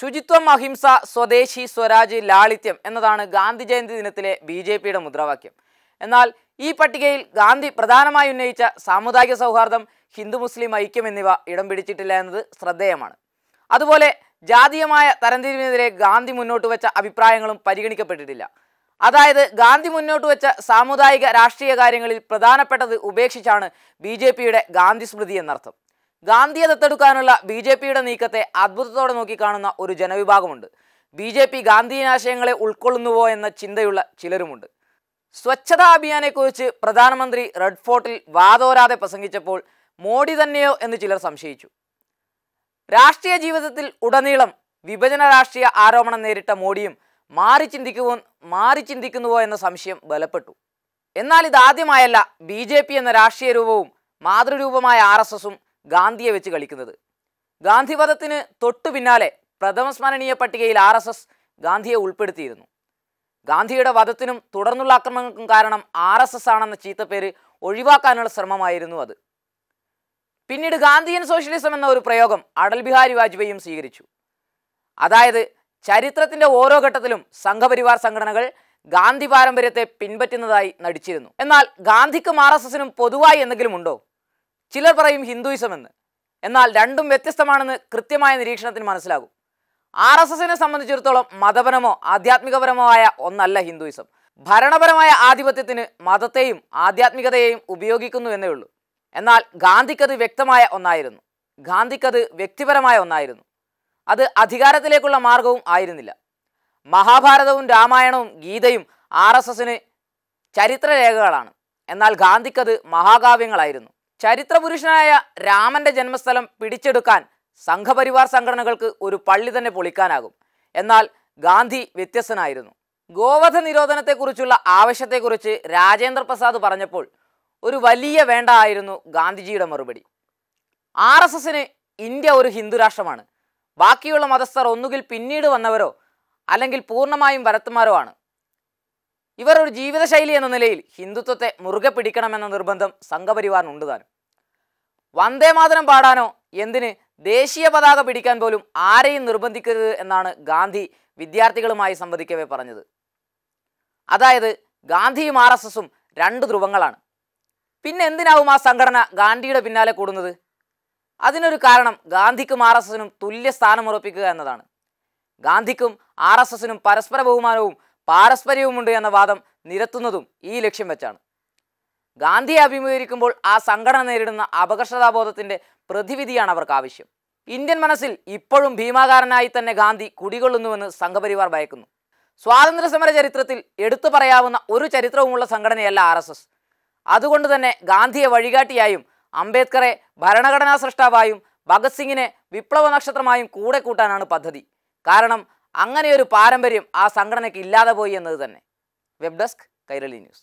ശുചിത്വം അഹിംസ സ്വദേശി സ്വരാജ് ലാളിത്യം എന്നതാണ് ഗാന്ധി ജയന്തി ദിനത്തിലെ ബി ജെ പിയുടെ മുദ്രാവാക്യം എന്നാൽ ഈ പട്ടികയിൽ ഗാന്ധി പ്രധാനമായി ഉന്നയിച്ച സാമുദായിക സൗഹാർദ്ദം ഹിന്ദു മുസ്ലിം ഐക്യം എന്നിവ ഇടം പിടിച്ചിട്ടില്ല എന്നത് ശ്രദ്ധേയമാണ് അതുപോലെ ജാതീയമായ തരംതിരിവിനെതിരെ ഗാന്ധി മുന്നോട്ട് വെച്ച അഭിപ്രായങ്ങളും പരിഗണിക്കപ്പെട്ടിട്ടില്ല അതായത് ഗാന്ധി മുന്നോട്ട് വെച്ച സാമുദായിക രാഷ്ട്രീയ കാര്യങ്ങളിൽ പ്രധാനപ്പെട്ടത് ഉപേക്ഷിച്ചാണ് ബി ഗാന്ധി സ്മൃതി എന്നർത്ഥം ഗാന്ധിയെ ദത്തെടുക്കാനുള്ള ബി ജെ പിയുടെ നീക്കത്തെ അത്ഭുതത്തോടെ നോക്കിക്കാണുന്ന ഒരു ജനവിഭാഗമുണ്ട് ബി ജെ പി ഗാന്ധിയൻ ആശയങ്ങളെ ഉൾക്കൊള്ളുന്നുവോ എന്ന ചിന്തയുള്ള ചിലരുമുണ്ട് സ്വച്ഛതാ അഭിയാനെക്കുറിച്ച് പ്രധാനമന്ത്രി റെഡ് ഫോർട്ടിൽ വാതോരാതെ പ്രസംഗിച്ചപ്പോൾ മോഡി തന്നെയോ എന്ന് ചിലർ സംശയിച്ചു രാഷ്ട്രീയ ജീവിതത്തിൽ ഉടനീളം വിഭജന രാഷ്ട്രീയ ആരോപണം നേരിട്ട മോഡിയും മാറി ചിന്തിക്കുവോ മാറി ചിന്തിക്കുന്നുവോ എന്ന സംശയം ബലപ്പെട്ടു എന്നാൽ ഇതാദ്യമായല്ല ബി ജെ പി എന്ന രാഷ്ട്രീയ രൂപവും മാതൃരൂപമായ ആർ എസ് എസും ഗാന്ധിയെ വെച്ച് കളിക്കുന്നത് ഗാന്ധിവധത്തിന് തൊട്ടു പിന്നാലെ പ്രഥമ സ്മരണീയ പട്ടികയിൽ ആർ എസ് എസ് ഗാന്ധിയെ ഉൾപ്പെടുത്തിയിരുന്നു ഗാന്ധിയുടെ വധത്തിനും തുടർന്നുള്ള ആക്രമണങ്ങൾക്കും കാരണം ആർ എസ് എസ് ആണെന്ന ചീത്തപ്പേര് ഒഴിവാക്കാനുള്ള ശ്രമമായിരുന്നു അത് പിന്നീട് ഗാന്ധിയൻ സോഷ്യലിസം എന്ന ഒരു പ്രയോഗം അടൽ ബിഹാരി വാജ്പേയിയും സ്വീകരിച്ചു അതായത് ചരിത്രത്തിന്റെ ഓരോ ഘട്ടത്തിലും സംഘപരിവാർ സംഘടനകൾ ഗാന്ധി പാരമ്പര്യത്തെ പിൻപറ്റുന്നതായി നടിച്ചിരുന്നു എന്നാൽ ഗാന്ധിക്കും ആർ എസ് എസിനും പൊതുവായി എന്തെങ്കിലും ഉണ്ടോ ചിലർ പറയും ഹിന്ദുയിസം എന്ന് എന്നാൽ രണ്ടും വ്യത്യസ്തമാണെന്ന് കൃത്യമായ നിരീക്ഷണത്തിന് മനസ്സിലാകും ആർ എസ് എസിനെ സംബന്ധിച്ചിടത്തോളം മതപരമോ ആധ്യാത്മികപരമോ ആയ ഒന്നല്ല ഹിന്ദുയിസം ഭരണപരമായ ആധിപത്യത്തിന് മതത്തെയും ആധ്യാത്മികതയെയും ഉപയോഗിക്കുന്നു എന്നേ ഉള്ളൂ എന്നാൽ ഗാന്ധിക്കത് വ്യക്തമായ ഒന്നായിരുന്നു ഗാന്ധിക്കത് വ്യക്തിപരമായ ഒന്നായിരുന്നു അത് അധികാരത്തിലേക്കുള്ള മാർഗവും ആയിരുന്നില്ല മഹാഭാരതവും രാമായണവും ഗീതയും ആർ എസ് എസിന് ചരിത്രരേഖകളാണ് എന്നാൽ ഗാന്ധിക്കത് മഹാകാവ്യങ്ങളായിരുന്നു ചരിത്രപുരുഷനായ രാമന്റെ ജന്മസ്ഥലം പിടിച്ചെടുക്കാൻ സംഘപരിവാർ സംഘടനകൾക്ക് ഒരു പള്ളി തന്നെ പൊളിക്കാനാകും എന്നാൽ ഗാന്ധി വ്യത്യസ്തനായിരുന്നു ഗോവധ നിരോധനത്തെക്കുറിച്ചുള്ള ആവശ്യത്തെക്കുറിച്ച് രാജേന്ദ്ര പ്രസാദ് പറഞ്ഞപ്പോൾ ഒരു വലിയ വേണ്ട ആയിരുന്നു ഗാന്ധിജിയുടെ മറുപടി ആർ എസ് എസിന് ഇന്ത്യ ഒരു ഹിന്ദുരാഷ്ട്രമാണ് ബാക്കിയുള്ള മതസ്ഥർ ഒന്നുകിൽ പിന്നീട് വന്നവരോ അല്ലെങ്കിൽ പൂർണ്ണമായും വരത്തുമാരോ ആണ് ഇവർ ഒരു ജീവിതശൈലി എന്ന നിലയിൽ ഹിന്ദുത്വത്തെ മുറുകെ പിടിക്കണമെന്ന നിർബന്ധം സംഘപരിവാറിനുണ്ട് താനും മാതരം പാടാനോ എന്തിന് ദേശീയ പതാക പിടിക്കാൻ പോലും ആരെയും നിർബന്ധിക്കരുത് എന്നാണ് ഗാന്ധി വിദ്യാർത്ഥികളുമായി സംവദിക്കവേ പറഞ്ഞത് അതായത് ഗാന്ധിയും ആർ എസ് എസും രണ്ട് ധ്രുവങ്ങളാണ് പിന്നെ എന്തിനാവും ആ സംഘടന ഗാന്ധിയുടെ പിന്നാലെ കൂടുന്നത് അതിനൊരു കാരണം ഗാന്ധിക്കും ആർ എസ് എസിനും തുല്യ ഉറപ്പിക്കുക എന്നതാണ് ഗാന്ധിക്കും ആർ എസ് എസിനും പരസ്പര ബഹുമാനവും പാരസ്പര്യവുമുണ്ട് എന്ന വാദം നിരത്തുന്നതും ഈ ലക്ഷ്യം വെച്ചാണ് ഗാന്ധിയെ അഭിമുഖീകരിക്കുമ്പോൾ ആ സംഘടന നേരിടുന്ന അപകർഷതാബോധത്തിൻ്റെ പ്രതിവിധിയാണ് അവർക്ക് ആവശ്യം ഇന്ത്യൻ മനസ്സിൽ ഇപ്പോഴും ഭീമാകാരനായി തന്നെ ഗാന്ധി കുടികൊള്ളുന്നുവെന്ന് സംഘപരിവാർ ഭയക്കുന്നു സ്വാതന്ത്ര്യ സമര ചരിത്രത്തിൽ എടുത്തു പറയാവുന്ന ഒരു ചരിത്രവുമുള്ള സംഘടനയല്ല ആർ എസ് എസ് അതുകൊണ്ട് തന്നെ ഗാന്ധിയെ വഴികാട്ടിയായും അംബേദ്കറെ ഭരണഘടനാ സൃഷ്ടാവായും ഭഗത് സിംഗിനെ വിപ്ലവ നക്ഷത്രമായും കൂടെ കൂട്ടാനാണ് പദ്ധതി കാരണം അങ്ങനെ ഒരു പാരമ്പര്യം ആ സംഘടനയ്ക്ക് ഇല്ലാതെ പോയി എന്നത് തന്നെ വെബ് ഡെസ്ക് കൈരളി ന്യൂസ്